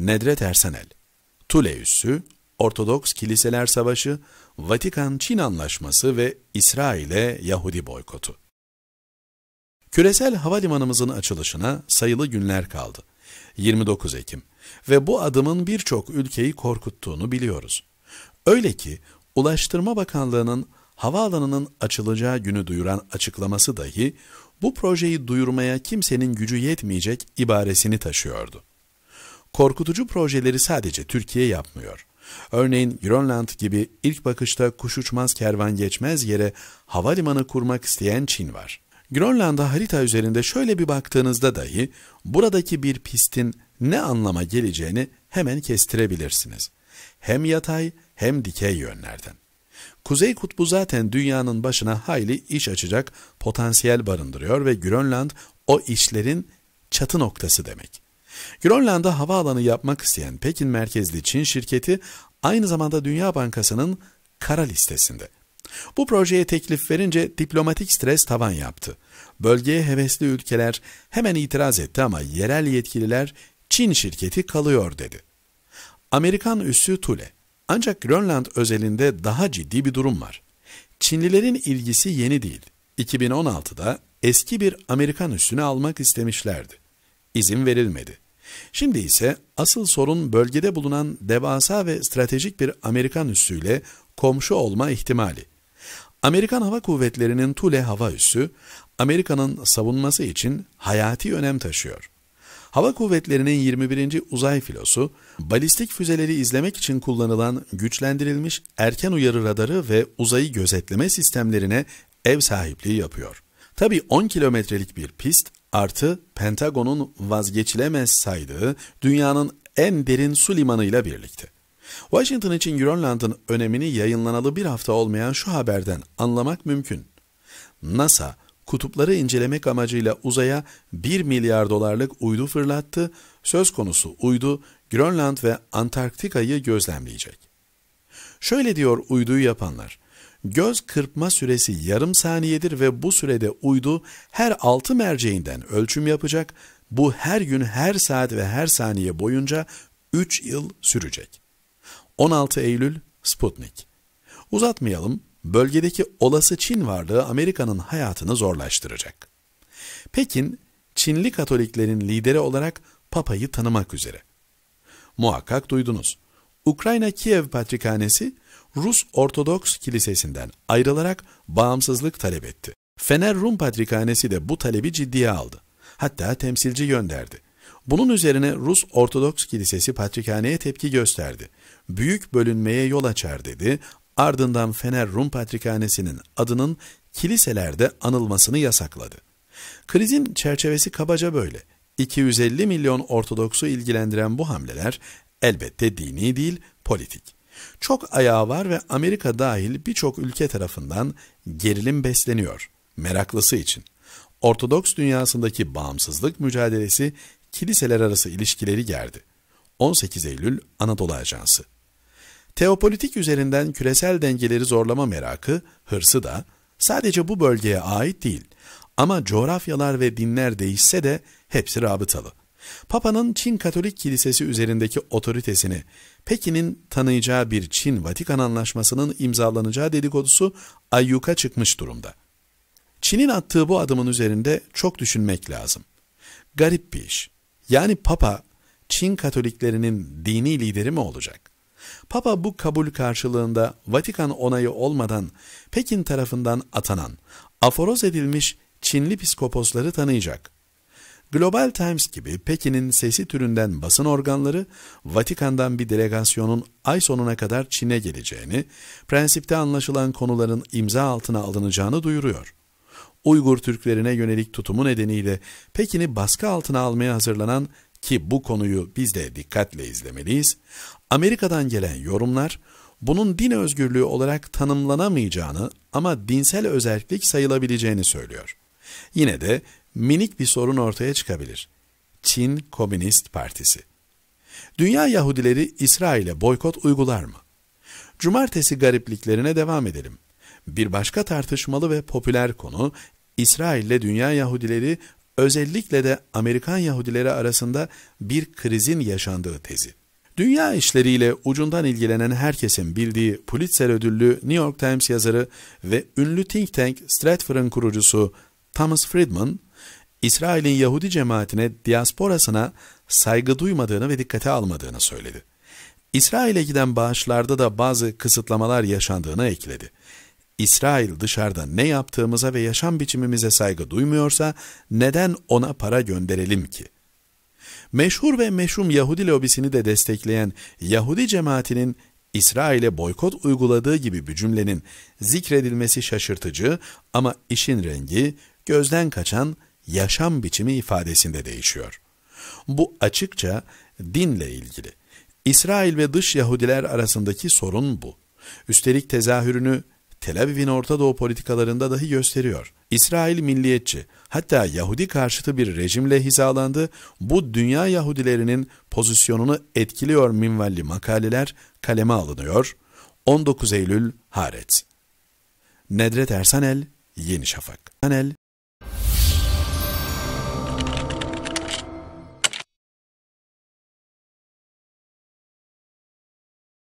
Nedret Ersenel, Tule Üssü, Ortodoks Kiliseler Savaşı, Vatikan-Çin Anlaşması ve İsrail'e Yahudi boykotu. Küresel havalimanımızın açılışına sayılı günler kaldı. 29 Ekim ve bu adımın birçok ülkeyi korkuttuğunu biliyoruz. Öyle ki Ulaştırma Bakanlığı'nın havaalanının açılacağı günü duyuran açıklaması dahi bu projeyi duyurmaya kimsenin gücü yetmeyecek ibaresini taşıyordu. Korkutucu projeleri sadece Türkiye yapmıyor. Örneğin Grönland gibi ilk bakışta kuş uçmaz kervan geçmez yere havalimanı kurmak isteyen Çin var. Grönland'a harita üzerinde şöyle bir baktığınızda dahi buradaki bir pistin ne anlama geleceğini hemen kestirebilirsiniz. Hem yatay hem dikey yönlerden. Kuzey Kutbu zaten dünyanın başına hayli iş açacak potansiyel barındırıyor ve Grönland o işlerin çatı noktası demek. Grönland'a havaalanı yapmak isteyen Pekin merkezli Çin şirketi aynı zamanda Dünya Bankası'nın kara listesinde. Bu projeye teklif verince diplomatik stres tavan yaptı. Bölgeye hevesli ülkeler hemen itiraz etti ama yerel yetkililer Çin şirketi kalıyor dedi. Amerikan üssü Tule. Ancak Grönland özelinde daha ciddi bir durum var. Çinlilerin ilgisi yeni değil. 2016'da eski bir Amerikan üssünü almak istemişlerdi. İzin verilmedi. Şimdi ise asıl sorun bölgede bulunan devasa ve stratejik bir Amerikan üssüyle komşu olma ihtimali. Amerikan Hava Kuvvetleri'nin Tule Hava Üssü, Amerika'nın savunması için hayati önem taşıyor. Hava Kuvvetleri'nin 21. uzay filosu, balistik füzeleri izlemek için kullanılan güçlendirilmiş erken uyarı radarı ve uzayı gözetleme sistemlerine ev sahipliği yapıyor. Tabii 10 kilometrelik bir pist Artı Pentagon'un vazgeçilemez saydığı dünyanın en derin su limanıyla birlikte. Washington için Grönland'ın önemini yayınlanalı bir hafta olmayan şu haberden anlamak mümkün. NASA, kutupları incelemek amacıyla uzaya 1 milyar dolarlık uydu fırlattı, söz konusu uydu Grönland ve Antarktika'yı gözlemleyecek. Şöyle diyor uyduyu yapanlar, Göz kırpma süresi yarım saniyedir ve bu sürede uydu her altı merceğinden ölçüm yapacak. Bu her gün, her saat ve her saniye boyunca 3 yıl sürecek. 16 Eylül Sputnik Uzatmayalım, bölgedeki olası Çin varlığı Amerika'nın hayatını zorlaştıracak. Pekin, Çinli Katoliklerin lideri olarak Papa'yı tanımak üzere. Muhakkak duydunuz. Ukrayna Kiev Patrikhanesi Rus Ortodoks Kilisesi'nden ayrılarak bağımsızlık talep etti. Fener Rum Patrikhanesi de bu talebi ciddiye aldı. Hatta temsilci gönderdi. Bunun üzerine Rus Ortodoks Kilisesi Patrikhane'ye tepki gösterdi. Büyük bölünmeye yol açar dedi. Ardından Fener Rum Patrikhanesi'nin adının kiliselerde anılmasını yasakladı. Krizin çerçevesi kabaca böyle. 250 milyon Ortodoks'u ilgilendiren bu hamleler Elbette dini değil, politik. Çok ayağı var ve Amerika dahil birçok ülke tarafından gerilim besleniyor, meraklısı için. Ortodoks dünyasındaki bağımsızlık mücadelesi kiliseler arası ilişkileri gerdi. 18 Eylül Anadolu Ajansı Teopolitik üzerinden küresel dengeleri zorlama merakı, hırsı da sadece bu bölgeye ait değil. Ama coğrafyalar ve dinler değişse de hepsi rabıtalı. Papa'nın Çin Katolik Kilisesi üzerindeki otoritesini Pekin'in tanıyacağı bir Çin-Vatikan anlaşmasının imzalanacağı dedikodusu ayyuka çıkmış durumda. Çin'in attığı bu adımın üzerinde çok düşünmek lazım. Garip bir iş. Yani Papa Çin Katoliklerinin dini lideri mi olacak? Papa bu kabul karşılığında Vatikan onayı olmadan Pekin tarafından atanan, aforoz edilmiş Çinli piskoposları tanıyacak.'' Global Times gibi Pekin'in sesi türünden basın organları, Vatikan'dan bir delegasyonun ay sonuna kadar Çin'e geleceğini, prensipte anlaşılan konuların imza altına alınacağını duyuruyor. Uygur Türklerine yönelik tutumu nedeniyle Pekin'i baskı altına almaya hazırlanan ki bu konuyu biz de dikkatle izlemeliyiz, Amerika'dan gelen yorumlar, bunun din özgürlüğü olarak tanımlanamayacağını ama dinsel özellik sayılabileceğini söylüyor. Yine de minik bir sorun ortaya çıkabilir. Çin Komünist Partisi. Dünya Yahudileri İsrail'e boykot uygular mı? Cumartesi garipliklerine devam edelim. Bir başka tartışmalı ve popüler konu İsrail'le dünya Yahudileri özellikle de Amerikan Yahudileri arasında bir krizin yaşandığı tezi. Dünya işleriyle ucundan ilgilenen herkesin bildiği Pulitzer ödüllü New York Times yazarı ve ünlü think tank Stratford'ın kurucusu Thomas Friedman, İsrail'in Yahudi cemaatine diasporasına saygı duymadığını ve dikkate almadığını söyledi. İsrail'e giden bağışlarda da bazı kısıtlamalar yaşandığını ekledi. İsrail dışarıda ne yaptığımıza ve yaşam biçimimize saygı duymuyorsa neden ona para gönderelim ki? Meşhur ve meşhum Yahudi lobisini de destekleyen Yahudi cemaatinin İsrail'e boykot uyguladığı gibi bir cümlenin zikredilmesi şaşırtıcı ama işin rengi gözden kaçan yaşam biçimi ifadesinde değişiyor. Bu açıkça dinle ilgili. İsrail ve dış Yahudiler arasındaki sorun bu. Üstelik tezahürünü Tel Aviv'in Orta Doğu politikalarında dahi gösteriyor. İsrail milliyetçi, hatta Yahudi karşıtı bir rejimle hizalandı, bu dünya Yahudilerinin pozisyonunu etkiliyor minvalli makaleler kaleme alınıyor. 19 Eylül Haret Nedret Ersanel, Yeni Şafak. Ersanel,